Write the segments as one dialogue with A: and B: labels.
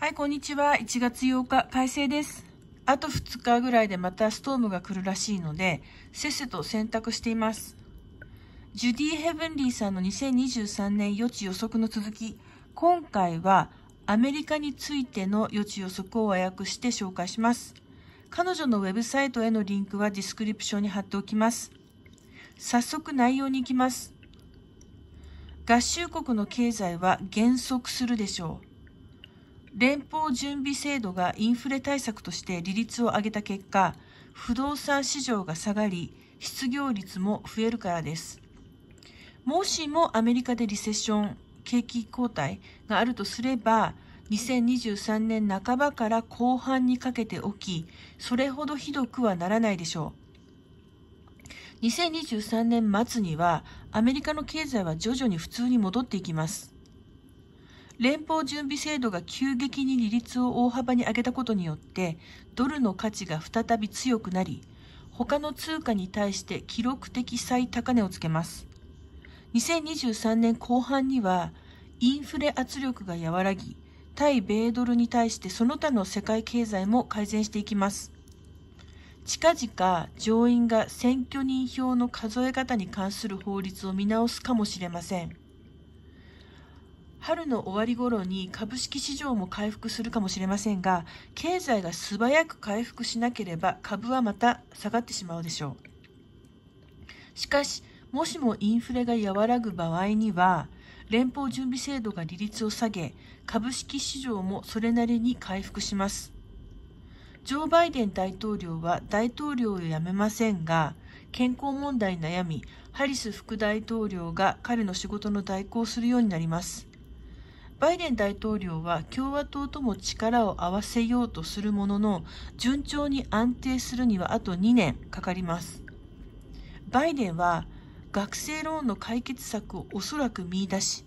A: はい、こんにちは。1月8日、快晴です。あと2日ぐらいでまたストームが来るらしいので、せっせと選択しています。ジュディ・ヘブンリーさんの2023年予知予測の続き、今回はアメリカについての予知予測を和訳して紹介します。彼女のウェブサイトへのリンクはディスクリプションに貼っておきます。早速内容に行きます。合衆国の経済は減速するでしょう。連邦準備制度がインフレ対策として利率を上げた結果、不動産市場が下がり、失業率も増えるからです。もしもアメリカでリセッション、景気後退があるとすれば、2023年半ばから後半にかけて起き、それほどひどくはならないでしょう。2023年末には、アメリカの経済は徐々に普通に戻っていきます。連邦準備制度が急激に利率を大幅に上げたことによってドルの価値が再び強くなり他の通貨に対して記録的最高値をつけます2023年後半にはインフレ圧力が和らぎ対米ドルに対してその他の世界経済も改善していきます近々上院が選挙人票の数え方に関する法律を見直すかもしれません春の終わり頃に株式市場も回復するかもしれませんが、経済が素早く回復しなければ株はまた下がってしまうでしょう。しかし、もしもインフレが和らぐ場合には、連邦準備制度が利率を下げ、株式市場もそれなりに回復します。ジョー・バイデン大統領は大統領を辞めませんが、健康問題に悩み、ハリス副大統領が彼の仕事の代行をするようになります。バイデン大統領は共和党とも力を合わせようとするものの、順調に安定するにはあと2年かかります。バイデンは学生ローンの解決策をおそらく見出し、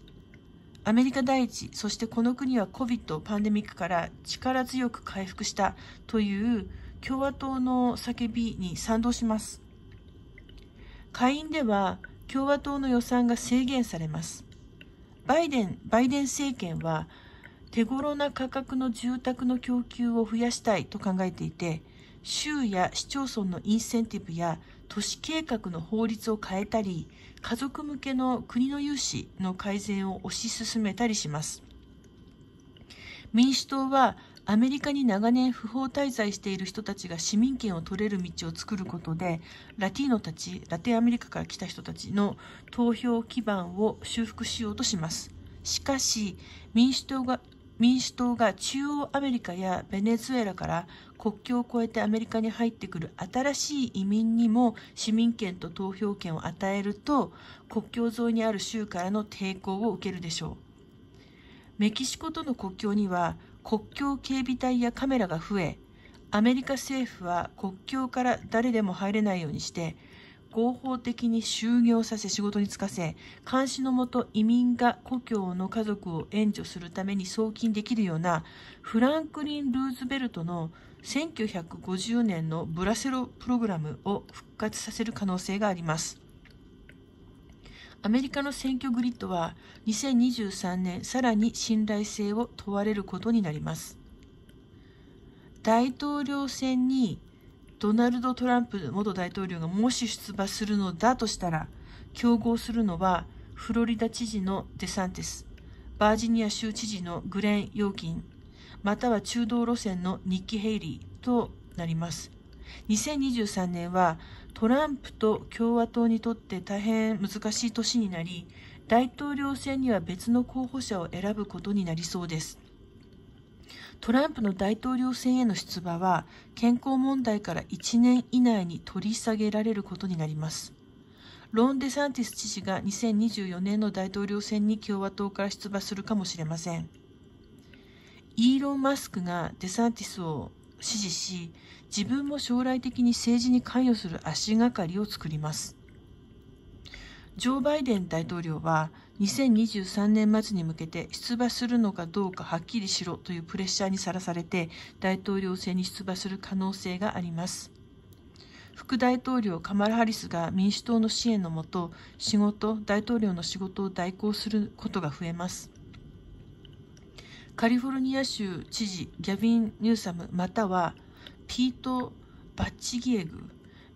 A: アメリカ第一、そしてこの国は COVID パンデミックから力強く回復したという共和党の叫びに賛同します。下院では共和党の予算が制限されます。バイデンバイデン政権は手頃な価格の住宅の供給を増やしたいと考えていて州や市町村のインセンティブや都市計画の法律を変えたり家族向けの国の融資の改善を推し進めたりします民主党はアメリカに長年不法滞在している人たちが市民権を取れる道を作ることでラティーノたちラテンアメリカから来た人たちの投票基盤を修復しようとしますしかし民主党が民主党が中央アメリカやベネズエラから国境を越えてアメリカに入ってくる新しい移民にも市民権と投票権を与えると国境沿いにある州からの抵抗を受けるでしょうメキシコとの国境には国境警備隊やカメラが増え、アメリカ政府は国境から誰でも入れないようにして、合法的に就業させ仕事に就かせ、監視のもと移民が故郷の家族を援助するために送金できるようなフランクリン・ルーズベルトの1950年のブラセロプログラムを復活させる可能性があります。アメリカの選挙グリッドは2023年さらに信頼性を問われることになります。大統領選にドナルド・トランプ元大統領がもし出馬するのだとしたら、競合するのはフロリダ知事のデサンティス、バージニア州知事のグレン・ヨーキン、または中道路線のニッキ・ヘイリーとなります。2023年はトランプと共和党にとって大変難しい年になり大統領選には別の候補者を選ぶことになりそうですトランプの大統領選への出馬は健康問題から1年以内に取り下げられることになりますロン・デサンティス知事が2024年の大統領選に共和党から出馬するかもしれませんイーロン・マスクがデサンティスを支持し自分も将来的に政治に関与する足がかりを作ります。ジョー・バイデン大統領は2023年末に向けて出馬するのかどうかはっきりしろというプレッシャーにさらされて大統領選に出馬する可能性があります。副大統領カマラ・ハリスが民主党の支援のもと仕事大統領の仕事を代行することが増えますカリフォルニア州知事ギャビン・ニューサムまたはピート・バッチギエグ、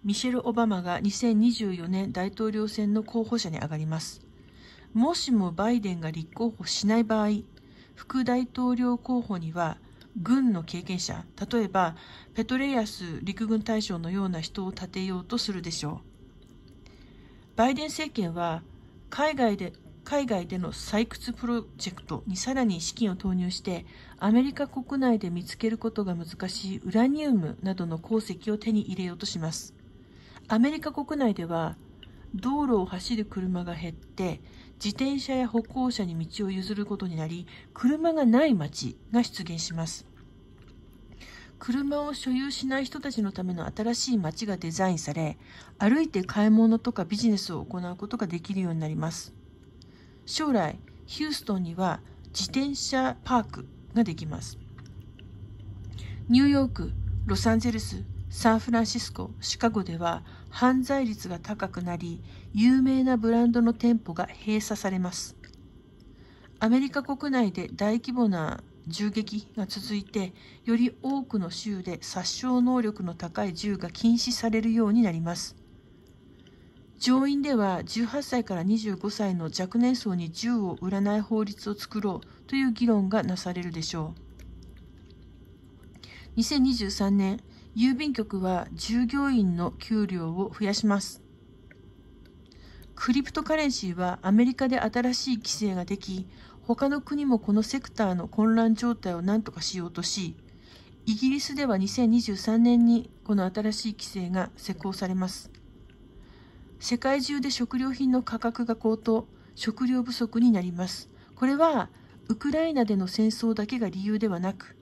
A: ミシェル・オバマが2024年大統領選の候補者に上がります。もしもバイデンが立候補しない場合、副大統領候補には、軍の経験者、例えばペトレアス陸軍大将のような人を立てようとするでしょう。バイデン政権は海外で海外での採掘プロジェクトにさらに資金を投入してアメリカ国内で見つけることが難しいウラニウムなどの鉱石を手に入れようとしますアメリカ国内では道路を走る車が減って自転車や歩行者に道を譲ることになり車がない街が出現します車を所有しない人たちのための新しい街がデザインされ歩いて買い物とかビジネスを行うことができるようになります将来ヒューストンには自転車パークができますニューヨークロサンゼルスサンフランシスコシカゴでは犯罪率が高くなり有名なブランドの店舗が閉鎖されますアメリカ国内で大規模な銃撃が続いてより多くの州で殺傷能力の高い銃が禁止されるようになります上院では18歳から25歳の若年層に銃を売らない法律を作ろうという議論がなされるでしょう2023年郵便局は従業員の給料を増やしますクリプトカレンシーはアメリカで新しい規制ができ他の国もこのセクターの混乱状態を何とかしようとしイギリスでは2023年にこの新しい規制が施行されます世界中で食料品の価格が高騰食料不足になりますこれはウクライナでの戦争だけが理由ではなく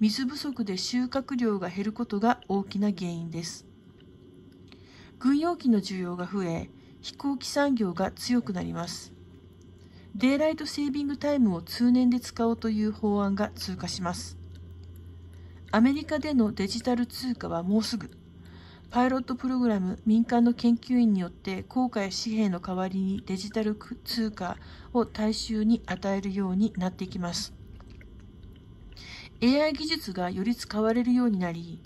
A: 水不足で収穫量が減ることが大きな原因です軍用機の需要が増え飛行機産業が強くなりますデイライトセービングタイムを通年で使おうという法案が通過しますアメリカでのデジタル通貨はもうすぐパイロットプログラム民間の研究員によって硬貨や紙幣の代わりにデジタル通貨を大衆に与えるようになっていきます AI 技術がより使われるようになり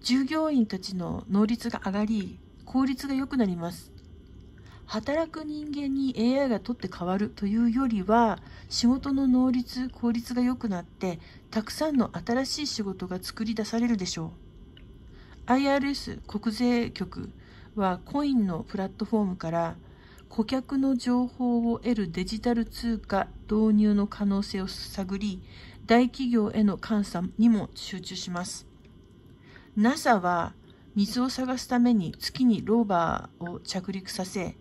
A: 従業員たちの能率が上がり効率が良くなります働く人間に AI が取って代わるというよりは仕事の能率効率が良くなってたくさんの新しい仕事が作り出されるでしょう IRS 国税局はコインのプラットフォームから顧客の情報を得るデジタル通貨導入の可能性を探り大企業への監査にも集中します NASA は水を探すために月にローバーを着陸させ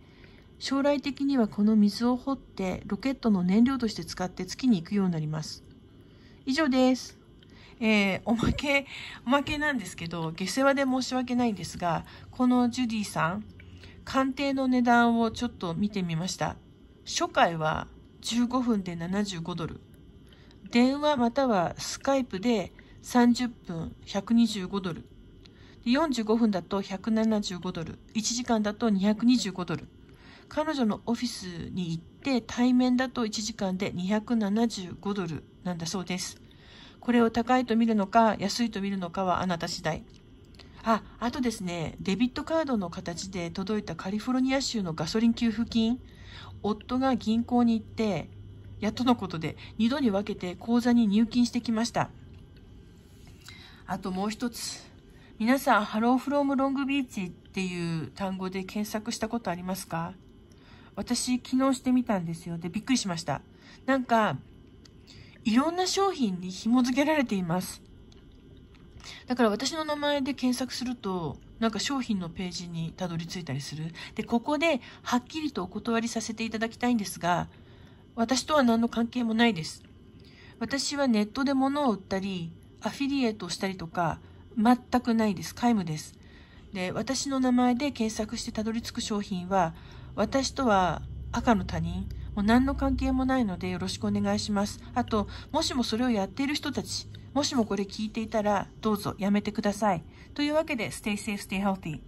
A: 将来的にはこの水を掘ってロケットの燃料として使って月に行くようになります以上ですえー、おまけ、おまけなんですけど、下世話で申し訳ないんですが、このジュディさん、鑑定の値段をちょっと見てみました。初回は15分で75ドル。電話またはスカイプで30分125ドル。45分だと175ドル。1時間だと225ドル。彼女のオフィスに行って対面だと1時間で275ドルなんだそうです。これを高いと見るのか安いと見るのかはあなた次第。あ、あとですね、デビットカードの形で届いたカリフォルニア州のガソリン給付金、夫が銀行に行って、やっとのことで2度に分けて口座に入金してきました。あともう一つ。皆さん、ハローフロームロングビーチっていう単語で検索したことありますか私、昨日してみたんですよ。で、びっくりしました。なんか、いろんな商品に紐付けられています。だから私の名前で検索すると、なんか商品のページにたどり着いたりする。で、ここではっきりとお断りさせていただきたいんですが、私とは何の関係もないです。私はネットで物を売ったり、アフィリエイトをしたりとか、全くないです。皆無です。で、私の名前で検索してたどり着く商品は、私とは赤の他人、もう何の関係もないのでよろしくお願いします。あと、もしもそれをやっている人たち、もしもこれ聞いていたら、どうぞやめてください。というわけで、Stay safe, stay healthy.